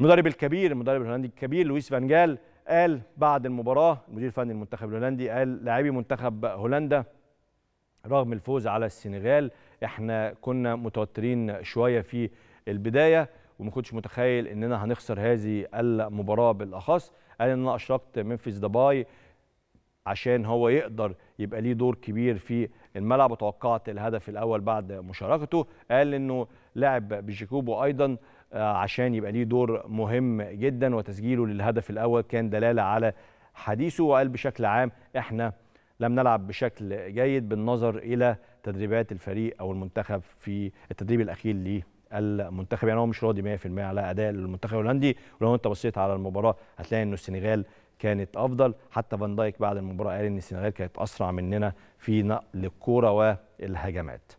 المدرب الكبير المدرب الهولندي الكبير لويس فان جال قال بعد المباراه المدير الفني المنتخب الهولندي قال لاعبي منتخب هولندا رغم الفوز على السنغال احنا كنا متوترين شويه في البدايه وما كنتش متخيل اننا هنخسر هذه المباراه بالاخص قال ان انا اشركت منفيس دباي عشان هو يقدر يبقى ليه دور كبير في الملعب وتوقعت الهدف الاول بعد مشاركته قال انه لعب بجيكوبو ايضا آه، عشان يبقى ليه دور مهم جدا وتسجيله للهدف الاول كان دلاله على حديثه وقال بشكل عام احنا لم نلعب بشكل جيد بالنظر الى تدريبات الفريق او المنتخب في التدريب الاخير للمنتخب يعني هو مش راضي 100% على اداء المنتخب الهولندي ولو انت بصيت على المباراه هتلاقي ان السنغال كانت افضل حتى فان دايك بعد المباراه قال ان السنغال كانت اسرع مننا في نقل الكوره والهجمات